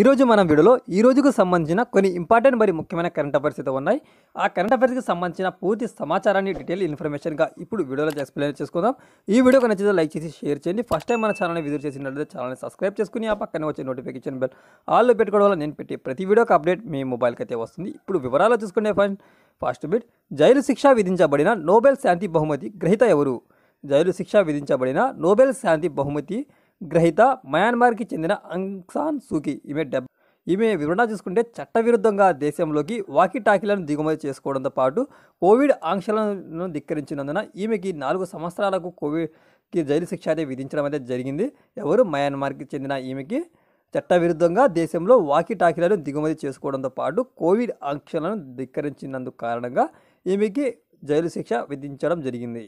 ఈరోజు మనం వీడియోలో ఈ రోజుకు సంబంధించిన కొన్ని ఇంపార్టెంట్ మరి ముఖ్యమైన కరెంట్ అఫైర్స్ అయితే ఉన్నాయి ఆ కరెంట్ అఫైర్స్కి సంబంధించిన పూర్తి సమాచారాన్ని డీటెయిల్ ఇన్ఫర్మేషన్గా ఇప్పుడు వీడియోలో ఎక్స్ప్లెయిన్ చేసుకుందాం ఈ వీడియో నచ్చితే లైక్ చేసి షేర్ చేయండి ఫస్ట్ టైం మన ఛానల్ని విజిట్ చేసినట్లయితే ఛానల్ని సబ్స్క్రైబ్ చేసుకుని ఆ పక్కన వచ్చే నోటిఫికేషన్ బెల్ ఆల్లో పెట్టుకోవడం వల్ల నేను పెట్టే ప్రతి వీడియోకి అప్డేట్ మీ మొబైల్కి అయితే వస్తుంది ఇప్పుడు వివరాలు చూసుకునే ఫండ్ ఫస్ట్ బిట్ జైలు శిక్ష విధించబడిన నోబెల్ శాంతి బహుమతి గ్రహీత ఎవరు జైలు శిక్ష విధించబడిన నోబెల్ శాంతి బహుమతి గ్రహీత మయన్మార్కి చెందిన అంగ్సాన్ సూకి ఈమె డెబ్ ఈమె వివరణ చూసుకుంటే చట్టవిరుద్ధంగా దేశంలోకి టాకీలను దిగుమతి చేసుకోవడంతో పాటు కోవిడ్ ఆంక్షలను ధిక్కరించినందున ఈమెకి నాలుగు సంవత్సరాలకు కోవిడ్కి జైలు శిక్ష అయితే విధించడం అయితే జరిగింది ఎవరు మయన్మార్కి చెందిన ఈమెకి చట్టవిరుద్ధంగా దేశంలో టాకీలను దిగుమతి చేసుకోవడంతో పాటు కోవిడ్ ఆంక్షలను ధిక్కరించినందుకు కారణంగా ఈమెకి జైలు శిక్ష విధించడం జరిగింది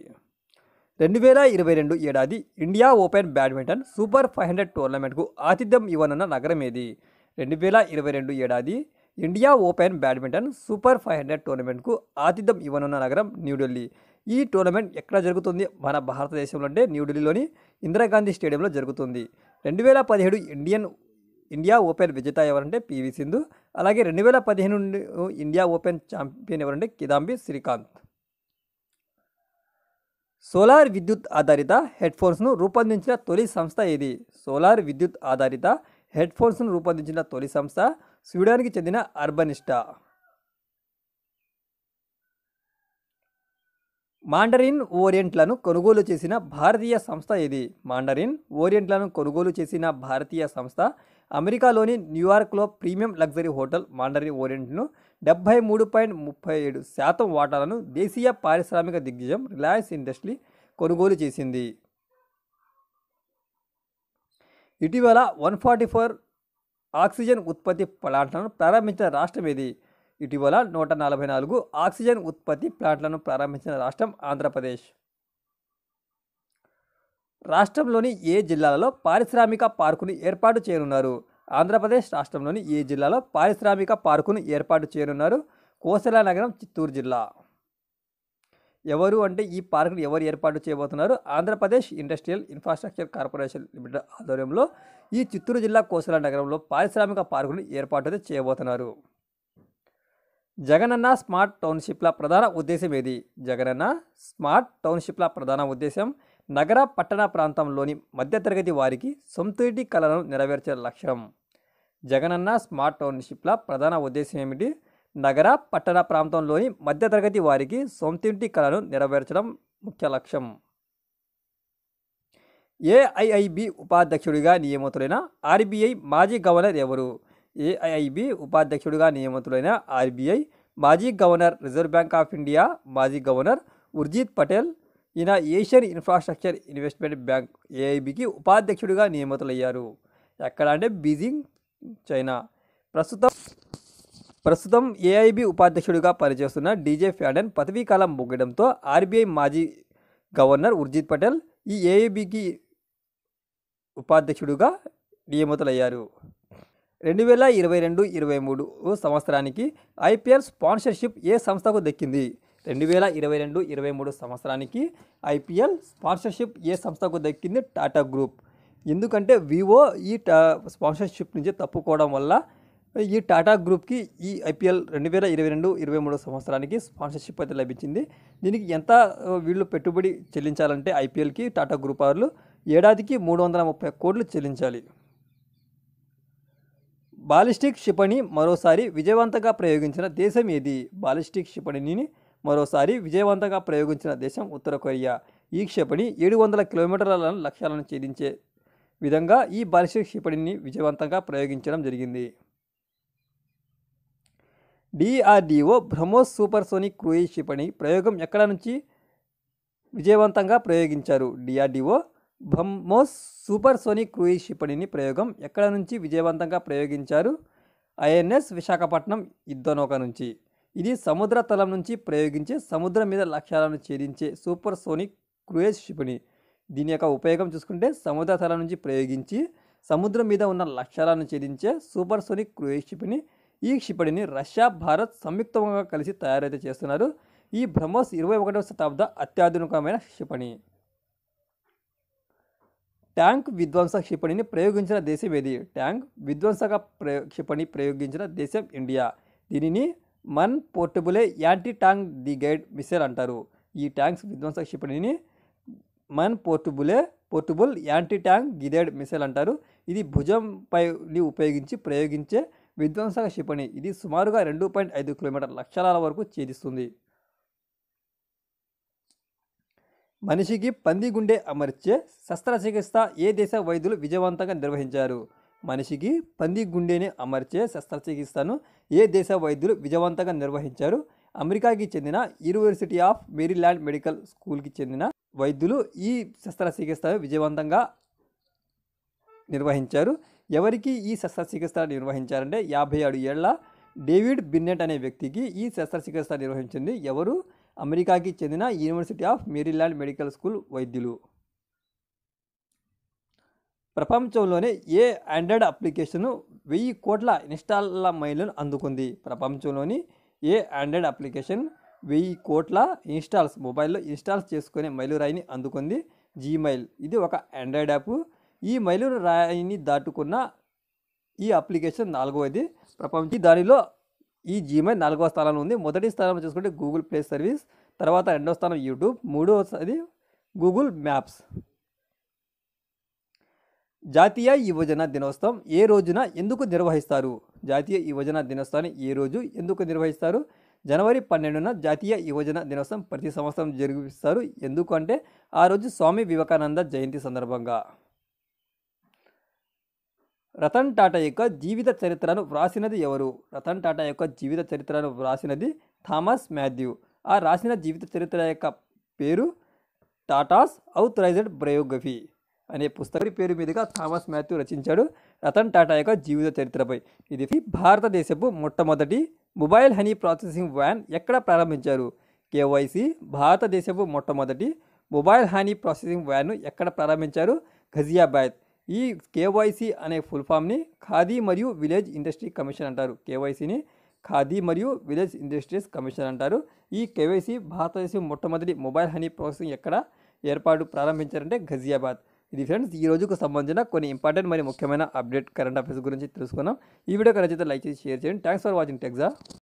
రెండు వేల ఇరవై రెండు ఏడాది India open badminton super five hundred టోర్నమెంట్కు ఆతిథ్యం ఇవ్వనున్న నగరం ఏది రెండు వేల ఇరవై రెండు ఏడాది India open badminton super five hundred టోర్నమెంట్కు ఆతిథ్యం ఇవ్వనున్న నగరం న్యూఢిల్లీ ఈ టోర్నమెంట్ ఎక్కడ జరుగుతుంది మన భారతదేశంలో అంటే న్యూఢిల్లీలోని ఇందిరాగాంధీ స్టేడియంలో జరుగుతుంది రెండు వేల పదిహేడు ఇండియన్ ఇండియా ఓపెన్ విజేత ఎవరంటే పివి సింధు అలాగే రెండు వేల పదిహేను ఇండియా ఓపెన్ ఛాంపియన్ ఎవరంటే కిదాంబి శ్రీకాంత్ సోలార్ విద్యుత్ ఆధారిత హెడ్ఫోన్స్ను రూపొందించిన తొలి సంస్థ ఇది సోలార్ విద్యుత్ ఆధారిత హెడ్ఫోన్స్ను రూపొందించిన తొలి సంస్థ స్వీడన్కి చెందిన అర్బనిస్టా మాండరిన్ ఓరియంట్లను కొనుగోలు చేసిన భారతీయ సంస్థ ఇది మాండరిన్ ఓరియంట్లను కొనుగోలు చేసిన భారతీయ సంస్థ అమెరికాలోని న్యూయార్క్లో ప్రీమియం లగ్జరీ హోటల్ మాండరిన్ ఓరియంట్ను డెబ్బై మూడు పాయింట్ ముప్పై ఏడు శాతం వాటాలను దేశీయ పారిశ్రామిక దిగ్గజం రిలయన్స్ ఇండస్ట్రీ కొనుగోలు చేసింది ఇటీవల వన్ ఫార్టీ ఫోర్ ఆక్సిజన్ ఉత్పత్తి ప్లాంట్లను ప్రారంభించిన రాష్ట్రం ఇది ఇటీవల నూట నలభై నాలుగు ఆక్సిజన్ ఉత్పత్తి ప్లాంట్లను ప్రారంభించిన రాష్ట్రం ఆంధ్రప్రదేశ్ రాష్ట్రంలోని ఏ జిల్లాలలో పారిశ్రామిక పార్కును ఏర్పాటు చేయనున్నారు ఆంధ్రప్రదేశ్ రాష్ట్రంలోని ఈ జిల్లాలో పారిశ్రామిక పార్కును ఏర్పాటు చేయనున్నారు కోసల నగరం చిత్తూరు జిల్లా ఎవరు అంటే ఈ పార్కును ఎవరు ఏర్పాటు చేయబోతున్నారు Andhra Pradesh industrial infrastructure corporation limited ఆధ్వర్యంలో ఈ చిత్తూరు జిల్లా కోసల నగరంలో పారిశ్రామిక పార్కును ఏర్పాటు చేయబోతున్నారు జగనన్న స్మార్ట్ టౌన్షిప్ల ప్రధాన ఉద్దేశం ఏది జగనన్న స్మార్ట్ టౌన్షిప్ల ప్రధాన ఉద్దేశం నగర పట్టణ ప్రాంతంలోని మధ్యతరగతి వారికి సొంతటి కళలను నెరవేర్చే లక్ష్యం జగనన్న స్మార్ట్ టౌన్షిప్ల ప్రధాన ఉద్దేశం ఏమిటి నగర పట్టణ ప్రాంతంలోని మధ్యతరగతి వారికి సొంతింటి కళను నెరవేర్చడం ముఖ్య లక్ష్యం ఏఐఐబి ఉపాధ్యక్షుడిగా నియమితులైన ఆర్బీఐ మాజీ గవర్నర్ ఎవరు ఏఐఐబి ఉపాధ్యక్షుడిగా నియమితులైన ఆర్బీఐ మాజీ governor reserve bank of India మాజీ గవర్నర్ ఉర్జిత్ పటేల్ ఈయన ఏషియన్ ఇన్ఫ్రాస్ట్రక్చర్ ఇన్వెస్ట్మెంట్ బ్యాంక్ ఏఐబికి ఉపాధ్యక్షుడిగా నియమితులయ్యారు ఎక్కడ అంటే బీజింగ్ చైనా ప్రస్తుతం ప్రస్తుతం ఏఐబి ఉపాధ్యక్షుడిగా పనిచేస్తున్న డీజే ఫ్యాడన్ పదవీకాలం ముగ్గడంతో ఆర్బీఐ మాజీ గవర్నర్ ఉర్జిత్ పటేల్ ఈ ఏఐబికి ఉపాధ్యక్షుడిగా నియమితులయ్యారు రెండు వేల ఇరవై రెండు ఇరవై మూడు సంవత్సరానికి ఐపీఎల్ స్పాన్సర్షిప్ ఏ సంస్థకు దక్కింది రెండు వేల ఇరవై రెండు ఇరవై మూడు సంవత్సరానికి ఐపీఎల్ స్పాన్సర్షిప్ ఏ సంస్థకు దక్కింది టాటా గ్రూప్ ఎందుకంటే వివో ఈ టా స్పాన్సర్షిప్ నుంచి తప్పుకోవడం వల్ల ఈ టాటా గ్రూప్కి ఈ ఐపీఎల్ రెండు వేల ఇరవై రెండు ఇరవై మూడు సంవత్సరానికి స్పాన్సర్షిప్ అయితే లభించింది దీనికి ఎంత వీళ్ళు పెట్టుబడి చెల్లించాలంటే ఐపీఎల్కి టాటా గ్రూప్ వాళ్ళు ఏడాదికి మూడు వందల ముప్పై కోట్లు చెల్లించాలి బాలిస్టిక్ క్షిపణి మరోసారి విజయవంతంగా ప్రయోగించిన దేశం ఏది బాలిస్టిక్ క్షిపణిని మరోసారి విజయవంతంగా ప్రయోగించిన దేశం ఉత్తర కొరియా ఈ క్షిపణి ఏడు వందల కిలోమీటర్ల లక్ష్యాలను ఛేదించే విధంగా ఈ బాలిస్టిక్ క్షిపణిని విజయవంతంగా ప్రయోగించడం జరిగింది డిఆర్డిఓ బ్రహ్మోస్ సూపర్సోనిక్ క్రూయిజ్ క్షిపణి ప్రయోగం ఎక్కడ నుంచి విజయవంతంగా ప్రయోగించారు డిఆర్డిఓ బ్రహ్మోస్ సూపర్సోనిక్ క్రూయిజ్ క్షిపణిని ప్రయోగం ఎక్కడ నుంచి విజయవంతంగా ప్రయోగించారు ఐఎన్ఎస్ విశాఖపట్నం ఇద్దనోక నుంచి ఇది సముద్ర తలం నుంచి ప్రయోగించే సముద్రం మీద లక్ష్యాలను ఛేదించే సూపర్ సోనిక్ క్రూయేజ్ క్షిపణి దీని యొక్క ఉపయోగం చూసుకుంటే సముద్ర తలం నుంచి ప్రయోగించి సముద్రం మీద ఉన్న లక్ష్యాలను ఛేదించే సూపర్ సోనిక్ క్రూయేజ్ క్షిపణి ఈ క్షిపణిని రష్యా భారత్ సంయుక్తంగా కలిసి తయారైతే చేస్తున్నారు ఈ బ్రహ్మోస్ ఇరవై ఒకటవ శతాబ్ద అత్యాధునికమైన క్షిపణి ట్యాంక్ విధ్వంస క్షిపణిని ప్రయోగించిన దేశం ఏది ట్యాంక్ విధ్వంసక ప్రయో క్షిపణి ప్రయోగించిన దేశం ఇండియా దీనిని మన్ పోర్టబులే anti tank the guided missile అంటారు ఈ ట్యాంక్స్ విధ్వంస క్షిపణిని మన్ పోర్టబులే portable anti tank guided missile అంటారు ఇది భుజంపై ఉపయోగించి ప్రయోగించే విధ్వంసక క్షిపణి ఇది సుమారుగా రెండు పాయింట్ ఐదు కిలోమీటర్ లక్షలాల వరకు ఛేదిస్తుంది మనిషికి పంది గుండె అమర్చే శస్త్రచికిత్స ఏ దేశ వైద్యులు విజయవంతంగా నిర్వహించారు మనిషికి పంది గుండెని అమర్చే శస్త్రచికిత్సను ఏ దేశ వైద్యులు విజయవంతంగా నిర్వహించారు అమెరికాకి చెందిన యూనివర్సిటీ ఆఫ్ మేరీల్యాండ్ మెడికల్ స్కూల్కి చెందిన వైద్యులు ఈ శస్త్రచికిత్స విజయవంతంగా నిర్వహించారు ఎవరికి ఈ శస్త్రచికిత్స నిర్వహించారంటే యాభై ఆడు ఏళ్ల డేవిడ్ బిన్నెట్ అనే వ్యక్తికి ఈ శస్త్రచికిత్స నిర్వహించింది ఎవరు అమెరికాకి చెందిన university of Maryland medical school వైద్యులు ప్రపంచంలోనే ఏ ఆండ్రాయిడ్ అప్లికేషన్ వెయ్యి కోట్ల ఇన్స్టాల్ల మైళ్ళను అందుకుంది ప్రపంచంలోని ఏ ఆండ్రాయిడ్ అప్లికేషన్ వెయ్యి కోట్ల ఇన్స్టాల్స్ మొబైల్లో ఇన్స్టాల్స్ చేసుకునే మైలురాయిని అందుకుంది జీమెయిల్ ఇది ఒక ఆండ్రాయిడ్ యాప్ ఈ రాయిని దాటుకున్న ఈ అప్లికేషన్ నాలుగవది ప్రపంచ దానిలో ఈ జీమెయిల్ నాలుగవ స్థానంలో ఉంది మొదటి స్థానంలో చూసుకుంటే గూగుల్ ప్లే సర్వీస్ తర్వాత రెండవ స్థానం యూట్యూబ్ మూడవది గూగుల్ మ్యాప్స్ జాతీయ యువజన దినోత్సవం ఏ రోజున ఎందుకు నిర్వహిస్తారు జాతీయ యువజన దినోత్సవాన్ని ఏ రోజు ఎందుకు నిర్వహిస్తారు జనవరి పన్నెండున జాతీయ యువజన దినోత్సవం ప్రతి సంవత్సరం జరిపిస్తారు ఎందుకంటే ఆ రోజు స్వామి వివేకానంద జయంతి సందర్భంగా రతన్ టాటా యొక్క జీవిత చరిత్రను వ్రాసినది ఎవరు రతన్ టాటా యొక్క జీవిత చరిత్రను వ్రాసినది థామస్ మాథ్యూ ఆ రాసిన జీవిత చరిత్ర యొక్క పేరు టాటాస్ అవుత్ రైజెడ్ బ్రయోగ్రఫీ అనే పుస్తకం పేరు మీదుగా థామస్ మాథ్యూ రచించాడు రతన్ టాటా యొక్క జీవిత చరిత్రపై ఇది భారతదేశపు మొట్టమొదటి మొబైల్ హనీ ప్రాసెసింగ్ వ్యాన్ ఎక్కడ ప్రారంభించారు కేవైసీ భారతదేశపు మొట్టమొదటి మొబైల్ హనీ ప్రాసెసింగ్ వ్యాన్ను ఎక్కడ ప్రారంభించారు ఘజియాబాద్ ఈ కేవైసీ అనే ఫుల్ ఫామ్ని ఖాదీ మరియు విలేజ్ ఇండస్ట్రీ కమిషన్ అంటారు కేవైసీని ఖాదీ మరియు విలేజ్ ఇండస్ట్రీస్ కమిషన్ అంటారు ఈ కేవైసీ భారతదేశం మొట్టమొదటి మొబైల్ హనీ ప్రాసెసింగ్ ఎక్కడ ఏర్పాటు ప్రారంభించారంటే ఘజియాబాద్ ఇది ఫ్రెండ్స్ ఈ రోజుకు సంబంధించిన కొన్ని ఇంపార్టెంట్ మరియు ముఖ్యమైన అప్డేట్ కరెంట్ అఫేర్స్ గురించి తెలుసుకున్నాం ఈ వీడియో నచ్చితే లైక్ చేసి షేర్ చేయండి థ్యాంక్స్ ఫర్ వాచింగ్ టెక్సా